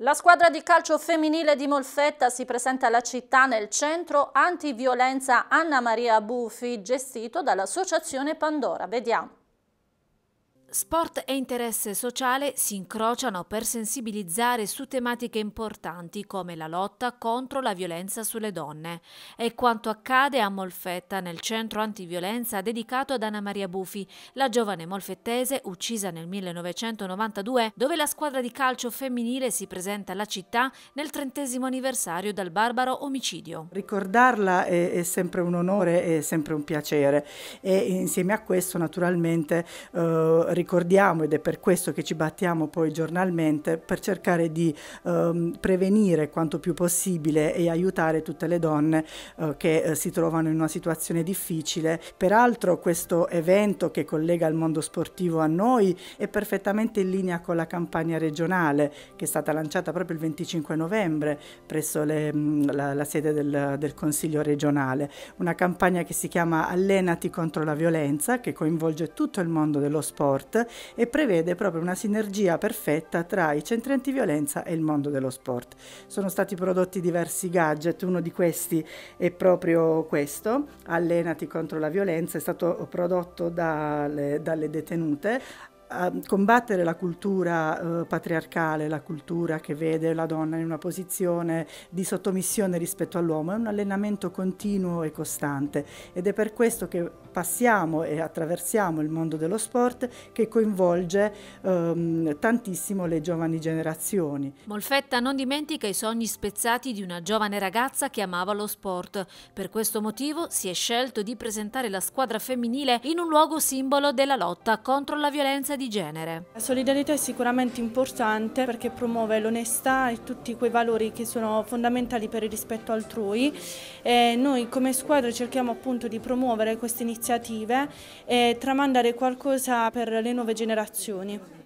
La squadra di calcio femminile di Molfetta si presenta alla città nel centro antiviolenza Anna Maria Bufi gestito dall'associazione Pandora. Vediamo. Sport e interesse sociale si incrociano per sensibilizzare su tematiche importanti come la lotta contro la violenza sulle donne. È quanto accade a Molfetta nel centro antiviolenza dedicato ad Anna Maria Bufi, la giovane molfettese uccisa nel 1992, dove la squadra di calcio femminile si presenta alla città nel trentesimo anniversario del barbaro omicidio. Ricordarla è, è sempre un onore e sempre un piacere e insieme a questo naturalmente eh, ricordiamo ed è per questo che ci battiamo poi giornalmente per cercare di ehm, prevenire quanto più possibile e aiutare tutte le donne eh, che eh, si trovano in una situazione difficile. Peraltro questo evento che collega il mondo sportivo a noi è perfettamente in linea con la campagna regionale che è stata lanciata proprio il 25 novembre presso le, mm, la, la, sede del, del Consiglio regionale. Una campagna che si chiama Allenati contro la violenza che coinvolge tutto il mondo dello sport sport e prevede proprio una sinergia perfetta tra i centri antiviolenza e il mondo dello sport. Sono stati prodotti diversi gadget, uno di questi è proprio questo, Allenati contro la violenza, è stato prodotto dalle, dalle detenute combattere la cultura eh, patriarcale, la cultura che vede la donna in una posizione di sottomissione rispetto all'uomo, è un allenamento continuo e costante ed è per questo che passiamo e attraversiamo il mondo dello sport che coinvolge ehm, tantissimo le giovani generazioni. Molfetta non dimentica i sogni spezzati di una giovane ragazza che amava lo sport. Per questo motivo si è scelto di presentare la squadra femminile in un luogo simbolo della lotta contro la violenza di genere. La solidarietà è sicuramente importante perché promuove l'onestà e tutti quei valori che sono fondamentali per il rispetto altrui. E noi come squadra cerchiamo appunto di promuovere questa iniziativa iniziative e tramandare qualcosa per le nuove generazioni.